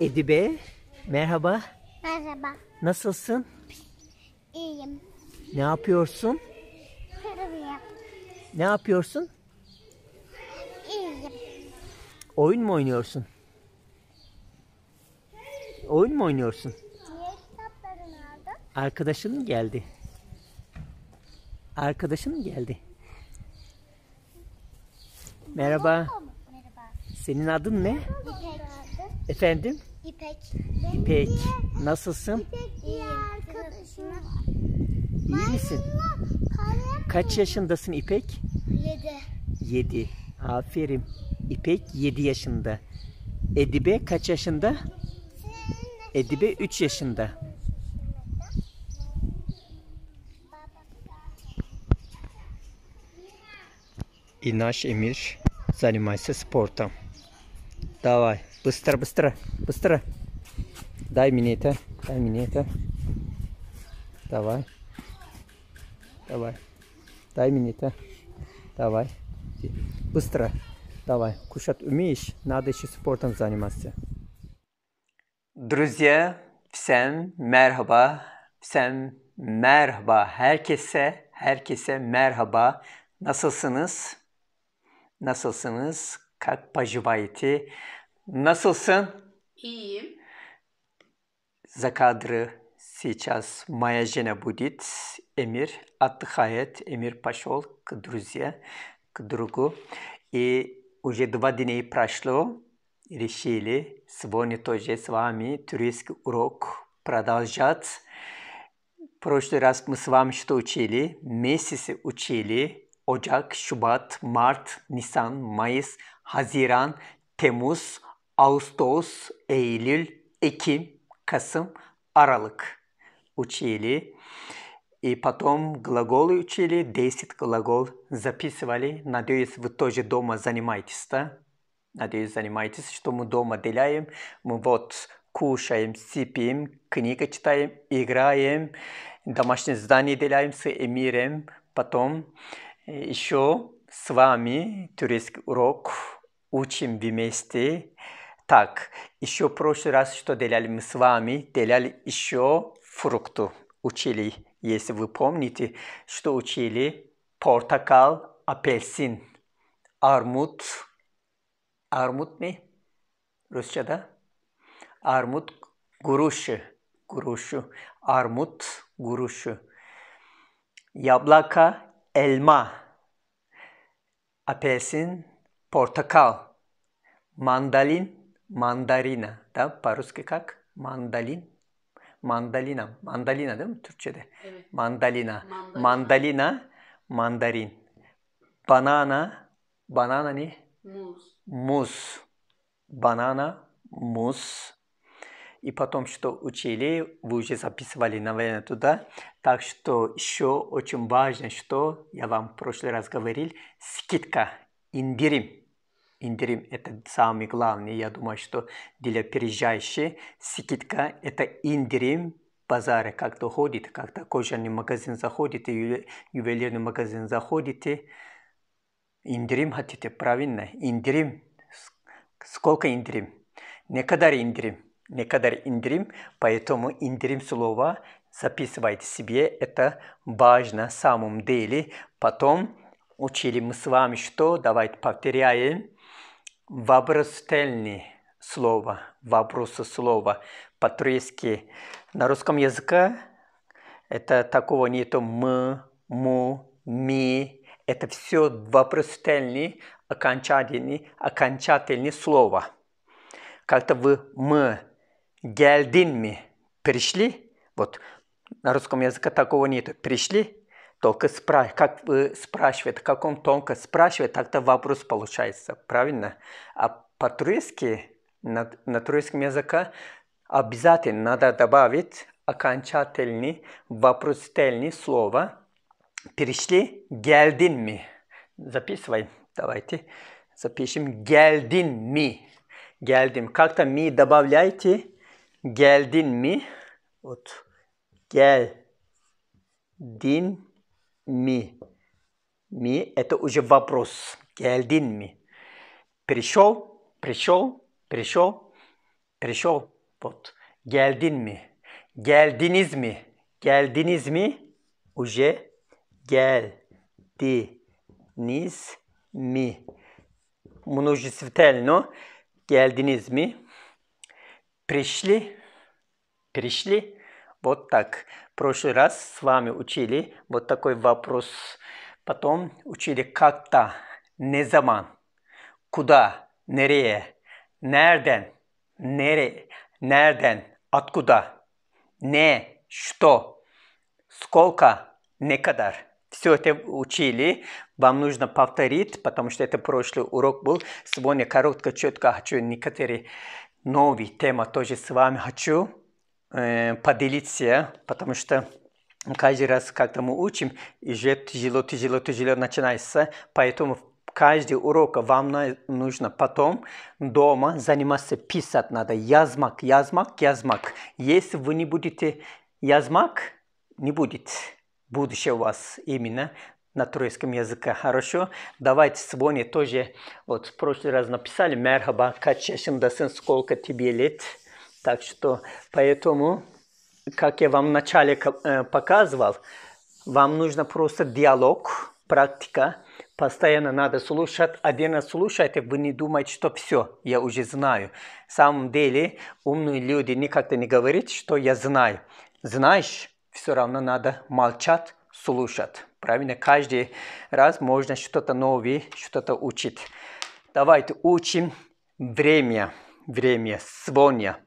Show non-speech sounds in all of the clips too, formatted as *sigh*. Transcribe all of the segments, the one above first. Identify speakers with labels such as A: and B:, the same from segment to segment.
A: Edibe merhaba. Merhaba. Nasılsın? İyiyim. Ne yapıyorsun? İyiyim. Ne yapıyorsun? İyiyim. Oyun mu oynuyorsun? Oyun mu oynuyorsun? Niye kitaplarını aldın? Arkadaşın mı geldi? Arkadaşın mı geldi? Merhaba. Merhaba. Senin adın ne? Efendim? İpek. İpek. Diye, Nasılsın? İpek diye İyi misin? Kaç yaşındasın İpek? Yedi. Yedi. Aferin. İpek yedi yaşında. Edibe kaç yaşında? Edibe üç yaşında. İnaş Emir, Zanimay ise Sportam. Davay. Быстро, быстро, быстро. Дай мне это, дай мне это. Давай. Давай. Дай мне это. Давай. Быстро. Давай. Кушать умеешь? Надо еще спортом заниматься. Друзья, всем merhaba. Всем merhaba. Herkese, herkese merhaba. Nasılsınız? Nasılsınız? Kalp pajıbayeti. Nasılsın? İyiyim. Закадры сейчас моя жена будет Эмир отдыхает. Эмир пошел к друзья, к другу. И уже два дня прошло. Решили сегодня тоже с вами туристский урок продолжать. В прошлый раз мы с вами что учили? Месяцы учили. Ocak, Şubat, Март, Nisan, Mayıs, Haziran, Temmuz, Ağustos, Eylül, Ekim, Kasım, Aralık учили. И потом глаголы учили, 10 глагол записывали. Надеюсь, вы тоже дома занимаетесь, да? Надеюсь, занимаетесь, что мы дома деляем. Мы вот кушаем, сипим, книга читаем, играем, домашнее задание деляем с Эмирем. Потом э, еще с вами турецкий урок учим вместе. tak. Еще прошлый раз, что делали мы с вами, делали еще фрукту. Учили, если вы помните, что учили portakal, апельсин, armut, armut ne? Rusça'da? Armut guruşu, guruşu, armut guruşu. Yablaka, elma, apelsin, portakal, mandalin, Мандарина, Да? По-русски как? Мандалин. Мандалина. Мандалина да? В Türkçe'de? Мандалина, мандалина, мандарин. Банана, банана не? Мус. ne? Muz. Muz. И потом, что учили, вы уже записывали, наверное, туда. Так что еще очень важно, что я вам в прошлый раз говорил, скидка, индирим. Интерим – это самый главный, я думаю, что для переезжающих. Скидка – это интерим базары, как-то когда ходит, то кожаный магазин заходит, ювелирный магазин заходите, интерим хотите, правильно? Интерим. Сколько интерим? Некодар интерим. Некодар интерим. Поэтому интерим слово записывайте себе, это важно на самом деле. Потом учили мы с вами, что давайте повторяем. Вопросительные слова, вопросы слова по-турецки. На русском языке это такого нету Мы, «му», «ми». Это все вопросительные, окончательные, окончательные слова. Как-то вы мы «гельдин «пришли». Вот на русском языке такого нету. «Пришли» только спра... как э, спрашивает, в каком тонко спрашивает, так-то вопрос получается, правильно? А по-турецки, на, на турецком языке обязательно надо добавить окончательный вопросительный слово. Перешли «гельдин ми». Записывай, давайте. Запишем «гельдин ми». «Гельдин». Как-то «ми» добавляйте. «Гельдин ми». Вот. «Гельдин ми. Ми – это уже вопрос. Гельдин ми. Пришел, пришел, пришел, пришел. Вот. Гельдин ми. Гельдиниз ми. Гельдиниз ми уже гельдиниз ми. Множествительно. Гельдиниз ми. Пришли, пришли. Вот так. В прошлый раз с вами учили вот такой вопрос. Потом учили как-то, не zaman, куда, nereye, нерден nere, нерден откуда, не, что, сколько, некадар Все это учили. Вам нужно повторить, потому что это прошлый урок был. Сегодня коротко, четко хочу некоторые новые темы тоже с вами хочу Э, поделиться, потому что каждый раз, когда мы учим, уже тяжело, тяжело, тяжело начинается. Поэтому каждый урок вам нужно потом дома заниматься писать надо. Язмак, язмак, язмак. Если вы не будете язмак, не будет будущее у вас именно на турецком языке. Хорошо? Давайте сегодня тоже, вот в прошлый раз написали, мерхаба, как чашим дасан, сколько тебе лет. Так что поэтому, как я вам вначале э, показывал, вам нужно просто диалог, практика. Постоянно надо слушать, отдельно слушать, и вы не думаете, что все, я уже знаю. В самом деле, умные люди никогда не говорят, что я знаю. Знаешь, все равно надо молчать, слушать. Правильно, каждый раз можно что-то новое, что-то учить. Давайте учим время, время, сегодня.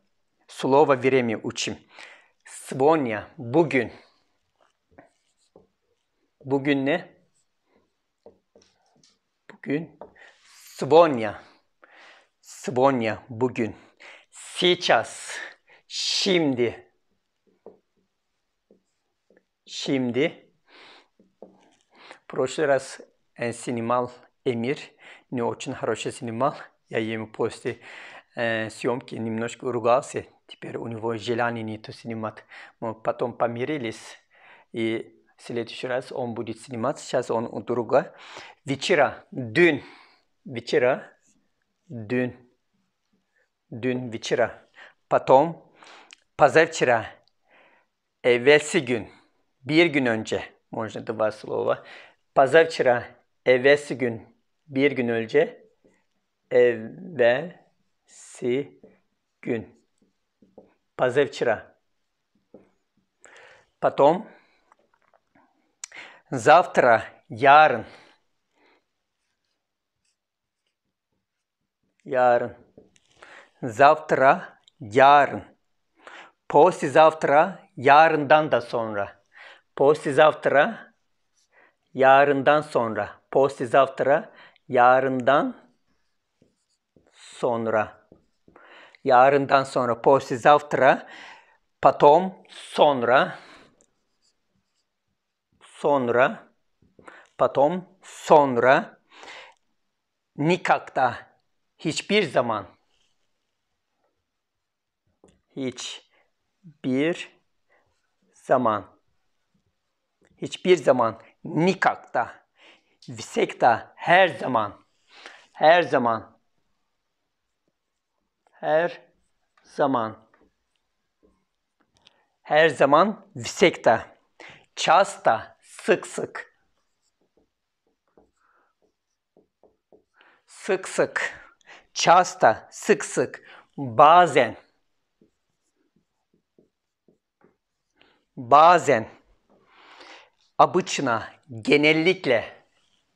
A: Слово время учим. Сегодня, bugün. Bugün ne? Bugün. Сегодня. Сегодня, bugün. Сейчас. Şimdi. Şimdi. Прошлый раз en снимал Эмир, не очень хороший снимал. Я ему после э, съемки немножко ругался, Теперь у него желания нету снимать. Мы потом помирились. И в следующий раз он будет снимать. Сейчас он у друга. Вечера. Дün. Вечера. Dün. Dün вечера. Потом пазарчера. Evvelsi gün. Bir gün önce. Можно два слова. Pazarçıra. Evvelsi gün. Bir gün önce. Evvelsi gün позавчера. Потом, завтра, ярн. Ярн. Завтра, yarın. Postizavtra yarından da sonra. Postizavtra yarından sonra. Postizavtra yarından sonra. Yarından sonra, послезавтра, потом, sonra, sonra, потом, sonra, nikakta, hiçbir zaman, hiç bir zaman, hiçbir zaman, nikakta, visekta, her zaman, her zaman, her zaman. Her zaman visekta. Часто, sık sık. Sık sık. Часто, sık sık. Bazen. Bazen. Abıçına, genellikle.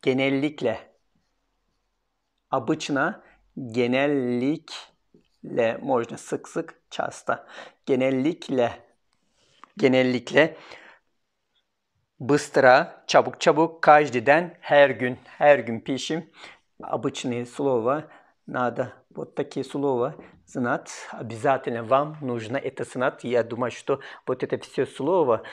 A: Genellikle. Abıçına, genellikle le można sık sık часто. Genellikle genellikle bıstra çabuk çabuk každiden her gün her gün pişim обычные слова надо вот такие слова знать обязательно вам нужно это знать я думаю что вот это все слово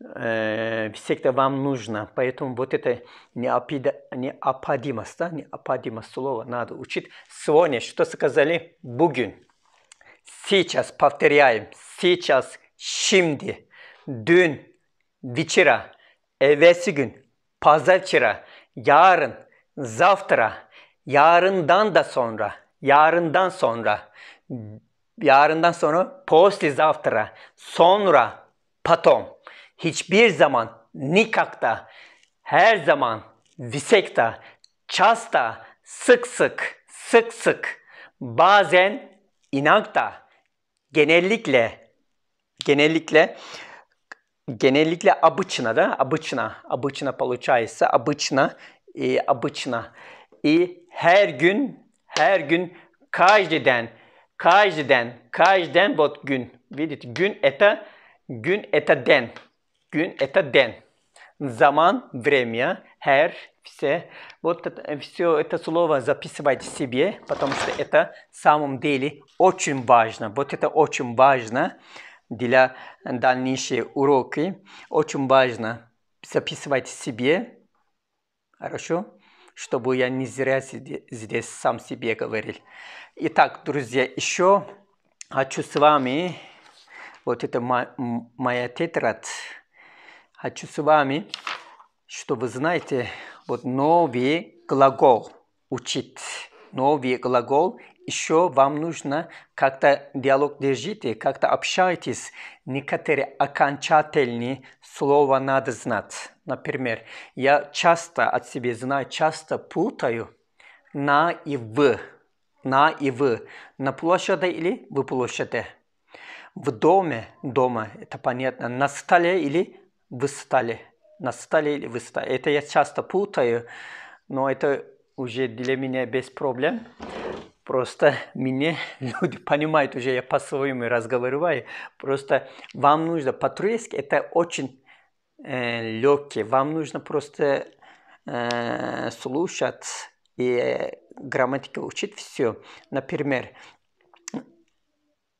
A: всегда вам нужно. Поэтому вот это необходимость, да, необходимость слова надо учить. Сегодня что сказали? Bugün. Сейчас повторяем. Сейчас, şimdi. Dün, вчера. Evvelsi gün, pazartesi, yarın, завтра, yarından da sonra, yarından sonra, yarından sonra, после завтра, sonra, потом hiçbir zaman nikakta, her zaman visekta, çasta, sık sık, sık sık, bazen inakta, genellikle, genellikle, genellikle abıçına da, abıçına, abıçına paluçaysa, abıçına, e, abıçına. E, her gün, her gün, кажден, кажден, кажден, bot gün, видите, gün eta gün eta den Gün – это день. Zaman – время. Her – все. Вот это, э, все это слово записывайте себе, потому что это в самом деле очень важно. Вот это очень важно для дальнейших уроков. Очень важно записывать себе. Хорошо? Чтобы я не зря здесь сам себе говорил. Итак, друзья, еще хочу с вами вот это моя тетрадь хочу с вами, что вы знаете, вот новый глагол учить. Новый глагол еще вам нужно как-то диалог держите, как-то общайтесь. Некоторые окончательные слова надо знать. Например, я часто от себя знаю, часто путаю на и в. На и в. На площади или в площади. В доме, дома, это понятно. На столе или Выстали, настали или вы Это я часто путаю, но это уже для меня без проблем. Просто мне *laughs* люди понимают уже, я по-своему разговариваю. Просто вам нужно, по-турецки это очень э, легкий. Вам нужно просто э, слушать и грамматику учить все. Например,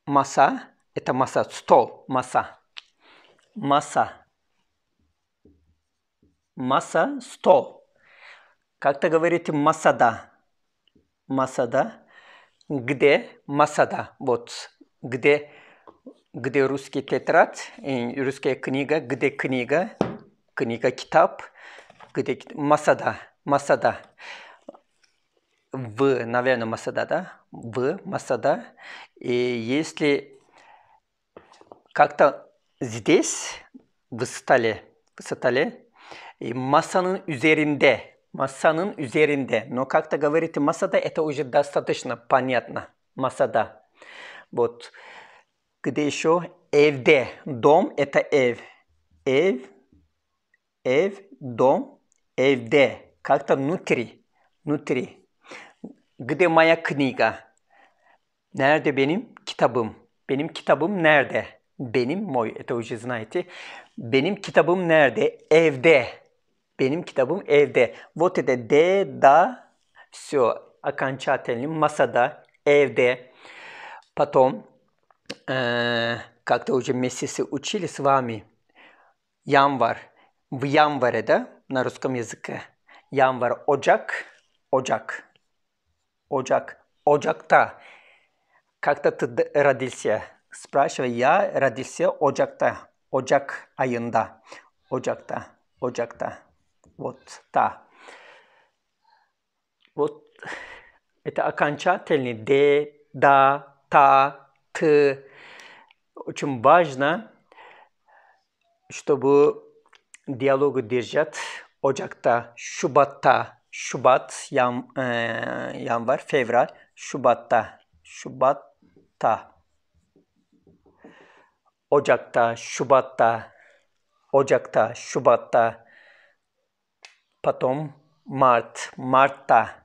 A: маса, это масса, стол, маса. Маса, масса 100. Как-то говорите масада. Масада. Где масада? Вот. Где, где русский тетрад, русская книга, где книга, книга китап, где масада, масада. В, наверное, масада, да? В масада. И если как-то здесь, в столе, в столе, masanın üzerinde, masanın üzerinde. Но как-то говорите масада это уже достаточно понятно. Масада. Вот. Где еще? Evde. Дом это ev. Ev, ev, дом, evde. Как-то внутри, внутри. Где моя книга? Nerede benim kitabım? Benim kitabım nerede? Benim, мой, это уже знаете. Benim kitabım nerede? Evde. Benim kitabım evde. Vote'de de da sio akan çatelinin masada, evde. Потом, э, как-то уже месяцы учили с вами. Январ. В январе, да, на русском языке. Январ, Ocak, Ocak, Ocak, Ocak'ta. Как-то ты родился? Спрашиваю, я родился Ocak'ta, Ocak ayında, Ocak'ta, Ocak'ta. Вот-та. Вот. Это окончательный «де», «да», «та», «ты». Очень важно, чтобы diyalogu держать Ocak'ta, Şubat'ta, Şubat, yan, e, yan var, fevral, Şubat'ta, Şubat'ta, Ocak'ta, Şubat'ta, Ocak'ta, Şubat'ta, Potom Mart, Mart'ta.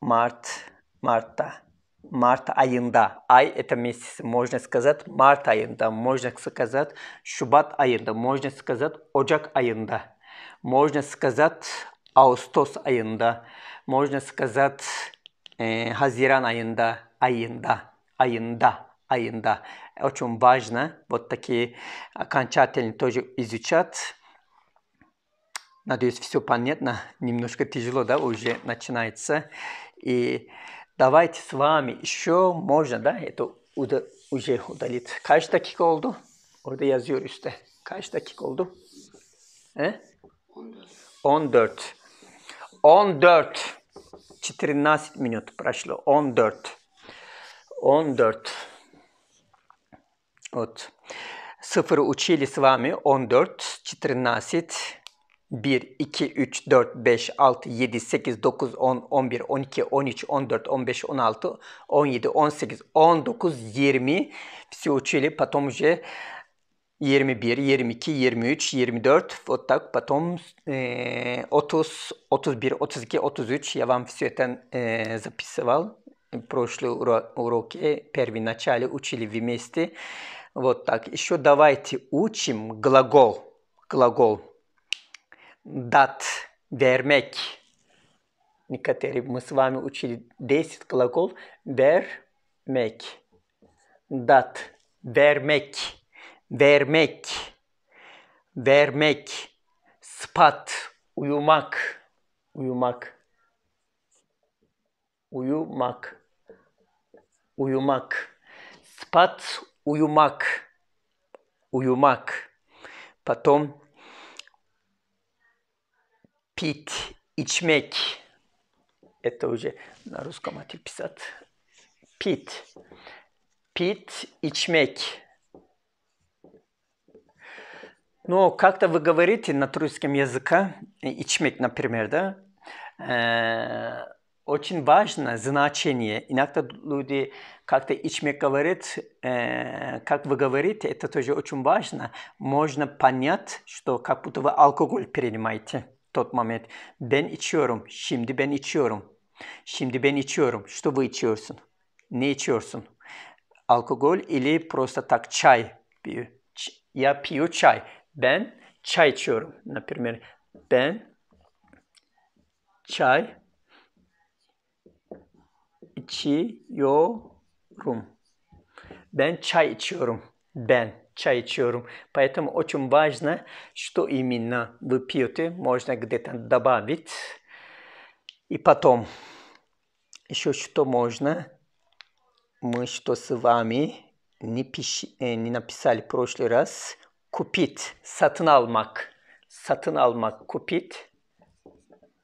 A: Mart, Mart'ta. Mart ayında. Ay это месяц. Можно сказать Mart ayında. Можно сказать Şubat ayında. Можно сказать Ocak ayında. Можно сказать Ağustos ayında. Можно сказать e, Haziran ayında. Ayında. Ayında. Ayında. Очень важно. Вот такие окончательные тоже изучать. Надеюсь, все понятно. Немножко тяжело, да, уже начинается. И давайте с вами еще можно, да, это уже удалить. Kaç dakika oldu? Orada yazıyor işte. Kaç dakika oldu? He? 14. 14. 14 минут прошло. 14. 14. Вот. Цифры учили с вами. 14, 14. 1, 2, 3, 4, 5, 6, 7, 8, 9, 10, 11, 12, 13, 14, 15, 16, 17, 18, 19, 20 psiyoçili patomuji 21, 22, 23, 24, otak, patom, e, 30, 31, 32, 33. Я вам все это э, записывал. Прошлые уроки, первые начале учили вместе. Вот так. Еще давайте учим глагол. Глагол dat vermek. Некоторые мы с вами учили 10 глагол vermek. Dat, vermek, vermek, vermek, spat, uyumak, uyumak, uyumak, uyumak, spat, uyumak, uyumak. Потом Пить, ичмек. Это уже на русском описать. Пить. Пить, ичмек. Но ну, как-то вы говорите на русском языке, ичмек, например, да? Э, очень важно значение. Иногда люди как-то ичмек говорят, э, как вы говорите, это тоже очень важно. Можно понять, что как будто вы алкоголь принимаете. Тот момент. Ben içiyorum. Şimdi ben içiyorum. Şimdi ben içiyorum. Şu вы içiyorsun? Ne içiyorsun? Alkol, или просто çay чай пью. Я пью Ben çay içiyorum. Например, ben чай içiyorum. Ben çay içiyorum. Ben чай içiyorum. Поэтому очень важно, что именно вы пьете. Можно где-то добавить. И потом, еще что можно, мы что с вами не, пиш... не написали в прошлый раз. Купить, satın almak. Satın almak, купить.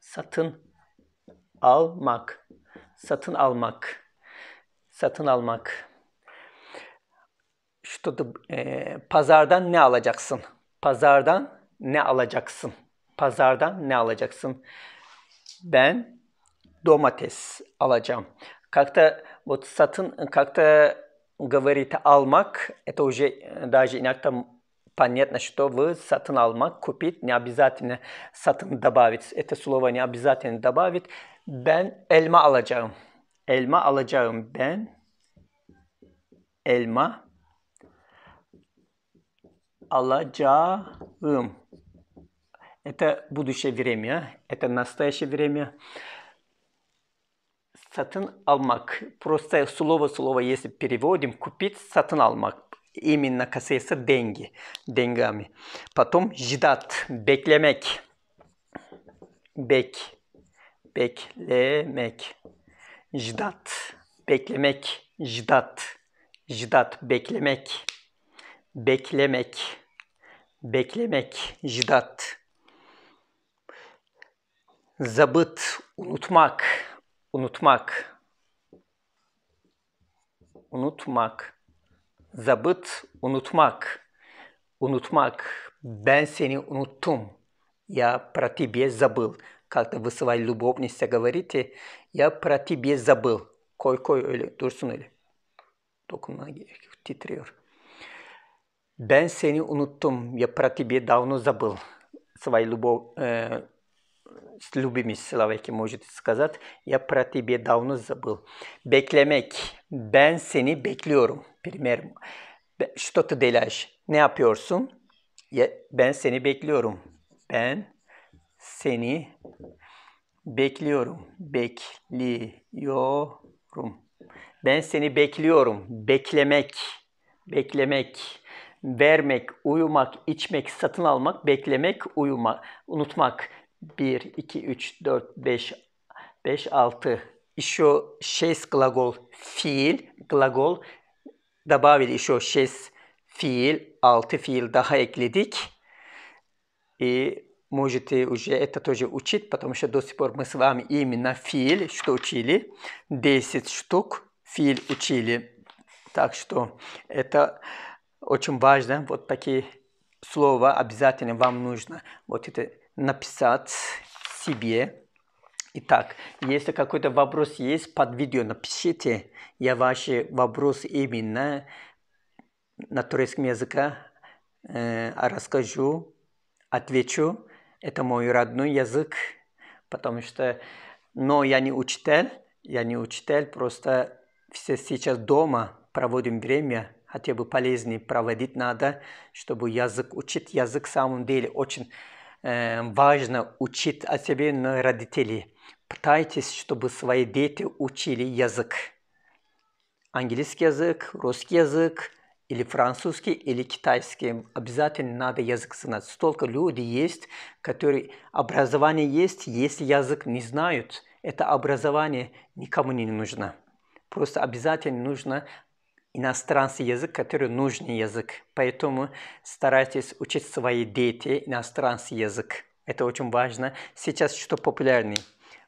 A: Satın almak. Satın almak. Satın almak şu da e, pazardan ne alacaksın? Pazardan ne alacaksın? Pazardan ne alacaksın? Ben domates alacağım. Как-то вот satın как-то говорите almak это уже даже иногда понятно, что вы сатан almak, купить не обязательно сатан добавить. Это слово не обязательно добавить. Ben elma alacağım. Elma alacağım. Ben elma alacağım. Это будущее время. Это настоящее время. Satın almak. Просто слово-слово, если переводим, купить, satın almak. İminna kasayası dengi. Dengami. Потом jidat. Beklemek. Bek. Beklemek. Jidat. Beklemek. Jidat. Jidat. Beklemek. Beklemek. Beklemek, jidat. Zabıt, unutmak, unutmak. Unutmak. Zabıt, unutmak. Unutmak. Ben seni unuttum. Я про тебе забыл. Как-то вы своей любовнице говорите, я про тебе забыл. Koy koy öyle dursun öyle. Dokunmaya gerek yok. Titriyor. Ben seni unuttum. Я про тебе давно забыл. Свои любов... Э, любими словаки можете сказать. Я про тебе давно забыл. Beklemek. Ben seni bekliyorum. Primer. Что ты делаешь? Ne yapıyorsun? Ya, ben seni bekliyorum. Ben seni bekliyorum. Bekliyorum. Ben seni bekliyorum. Beklemek. Beklemek vermek, uyumak, içmek, satın almak, beklemek, uyumak, unutmak. 1, 2, 3, 4, 5, 5, 6. İşo şes glagol fiil, glagol dabavili işo şes fiil, 6 fiil daha ekledik. E, можете уже это тоже учить, потому что до сих пор мы с вами именно фиил, что учили, 10 штук фиил Так что это очень важно вот такие слова обязательно вам нужно вот это написать себе. Итак, если какой-то вопрос есть под видео, напишите. Я ваши вопросы именно на турецком языке э, расскажу, отвечу. Это мой родной язык, потому что... Но я не учитель, я не учитель, просто все сейчас дома проводим время – хотя бы полезнее проводить надо, чтобы язык учить. Язык в самом деле очень э, важно учить, особенно родители. Пытайтесь, чтобы свои дети учили язык. Английский язык, русский язык, или французский, или китайский. Обязательно надо язык знать. Столько людей есть, которые образование есть, если язык не знают, это образование никому не нужно. Просто обязательно нужно иностранный язык, который нужный язык. Поэтому старайтесь учить свои дети иностранный язык. Это очень важно. Сейчас что популярный?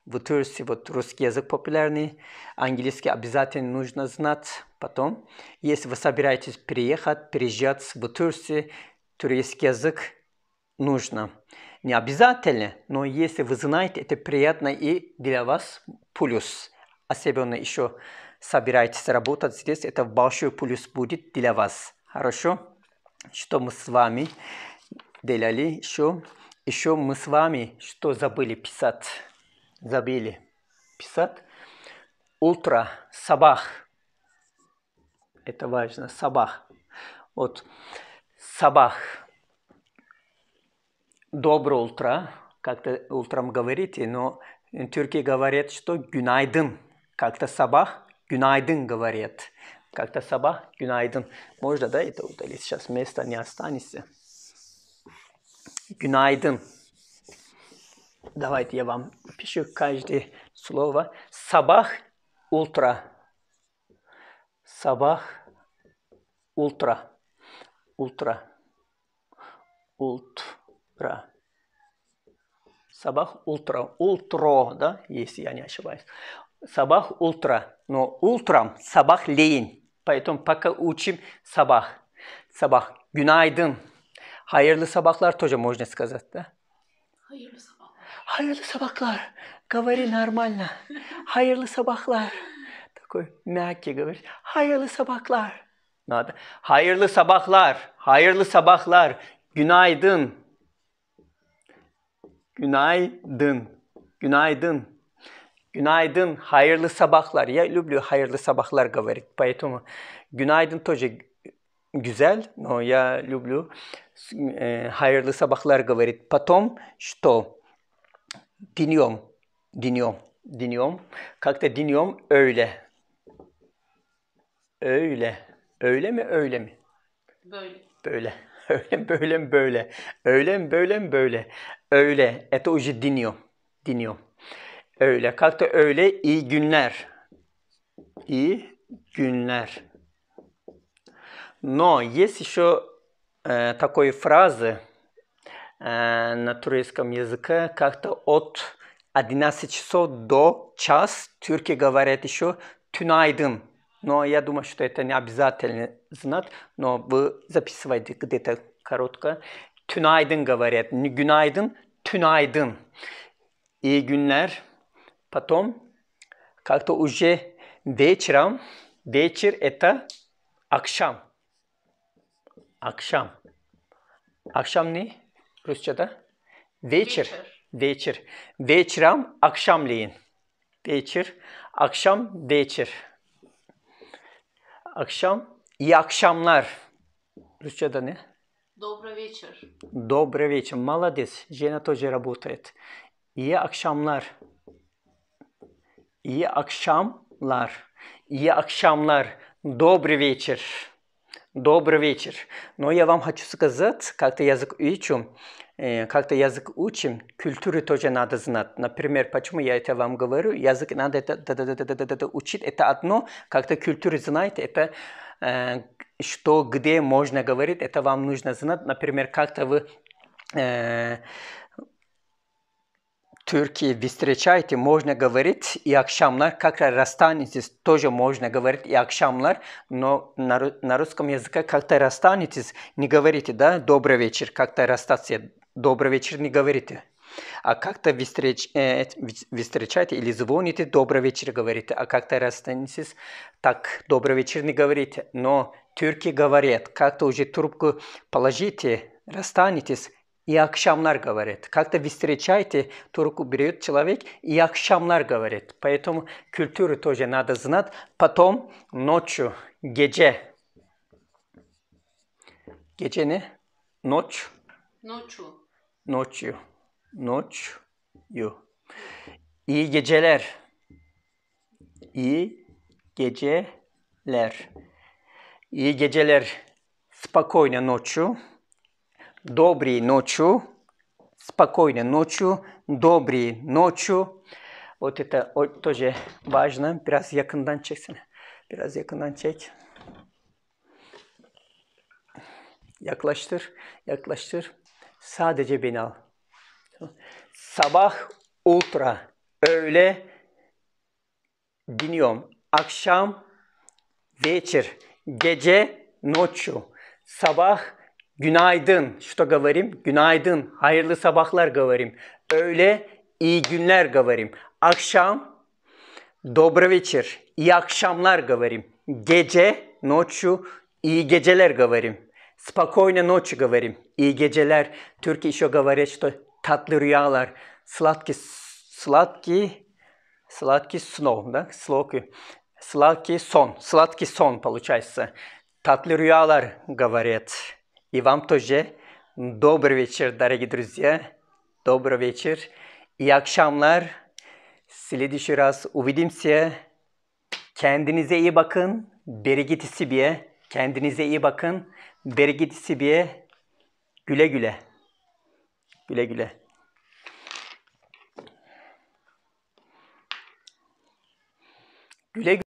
A: В Турции вот русский язык популярный, английский обязательно нужно знать. Потом, если вы собираетесь приехать, приезжать в Турцию, турецкий язык нужно. Не обязательно, но если вы знаете, это приятно и для вас плюс. Особенно еще собираетесь работать здесь, это большой плюс будет для вас. Хорошо? Что мы с вами делали еще? Еще мы с вами что забыли писать? Забыли писать. Утро, сабах. Это важно, сабах. Вот, сабах. Доброе утро. Как-то утром говорите, но в Турки говорят, что «гюнайдын». Как-то сабах Günaydın, говорит. Как-то саба, günaydın. Можно, да, это удалить? Сейчас места не останется. Günaydın. Давайте я вам пишу каждое слово. Сабах, утро. Сабах, утро. Утро. Утро. Сабах, утро. Утро, да, если я не ошибаюсь. Сабах, утро. но утром sabah leyin. Поэтому пока учим sabah. Sabah. Günaydın. Hayırlı sabahlar тоже можно сказать, да? Hayırlı sabahlar. Hayırlı sabahlar. Говори нормально. Hayırlı sabahlar. Такой мягкий говорит. Hayırlı sabahlar. Надо. Hayırlı sabahlar. Hayırlı sabahlar. Günaydın. Günaydın. Günaydın. Günaydın, hayırlı sabahlar. Я люблю hayırlı sabahlar говорить. Поэтому günaydın тоже güzel, но я люблю hayırlı sabahlar говорить. Потом что? Dinliyorum, dinliyorum, dinliyorum. Как-то dinliyorum öyle. Öyle. Öyle mi, öyle mi? Böyle. Böyle. *laughs* Öyle böyle mi, böyle. Öyle mi, böyle mi, böyle. Öyle. Это уже dinliyorum, dinliyorum. Öyle. Kalk da öyle iyi günler. İyi günler. Но есть еще э, такой фразы э, на турецком языке, как-то от 11 часов до час тюрки говорят еще «тюнайдын». Но я думаю, что это не обязательно знать, но вы записываете где-то коротко. «Тюнайдын» говорят, не «günaydın», «тюнайдын». İyi günler. Потом, как-то уже вечером, вечер это akşam. Akşam. Akşam ne? Rusça'da. Вечер. Вечер. Вечером akşamleyin. Вечер. Akşam вечер. Akşam iyi akşamlar. Rusça'da ne? Добрый вечер. Добрый вечер. Молодец. Жена тоже работает. İyi akşamlar. İyi akşamlar. İyi акшамлар. Добрый вечер. Добрый вечер. Но ну, я вам хочу сказать, как-то язык учим, э, как-то язык учим, культуру тоже надо знать. Например, почему я это вам говорю? Язык надо это, да, да, да, да, да, да, да, учить, это одно, как-то культуру знать. это э, что, где можно говорить, это вам нужно знать. Например, как-то вы э, Turkey вы встречаете, можно говорить и акшамлар, как расстанетесь, тоже можно говорить и акшамлар, но на, на русском языке как-то расстанетесь, не говорите, да, добрый вечер, как-то расстаться, добрый вечер не говорите. А как-то вы, встречаете э, или звоните, добрый вечер говорите, а как-то расстанетесь, так добрый вечер не говорите. Но турки говорят, как-то уже трубку положите, расстанетесь, İyi akşamlar, говорит. Как-то вы встречаете турку берет человек? И акшамlar, говорит. Поэтому культуру тоже надо знать. Потом ночью, gece. Gece ne? Noç. Noçu. Noçu. Noçu. İyi geceler. İyi geceler. İyi geceler. Спокойной ночью. доброй ночью, спокойной ночью, доброй ночью. Вот это тоже важно. Biraz yakından çeksene. Biraz yakından çek. Yaklaştır, yaklaştır. Sadece beni al. Sabah, ultra, öğle, dinliyorum. Akşam, вечер, gece, ночью. Sabah, Günaydın, şuta gavarim. Günaydın, hayırlı sabahlar gavarim. Öğle, iyi günler gavarim. Akşam, dobra večer, iyi akşamlar gavarim. Gece, noçu, iyi geceler gavarim. Spakoyna noçu gavarim, İyi geceler. Türkiye işo gavare şuta tatlı rüyalar. Slatki, slatki, slatki snow, da? Sloki. Slatki son, slatki son получается. Tatlı rüyalar gavaret. И вам тоже добрый вечер, дорогие друзья. Добрый вечер. İyi akşamlar. Следующий раз увидимся. Kendinize iyi bakın. Берегите себе. Kendinize iyi bakın. Берегите себе. Güle güle. Güle güle. Güle güle.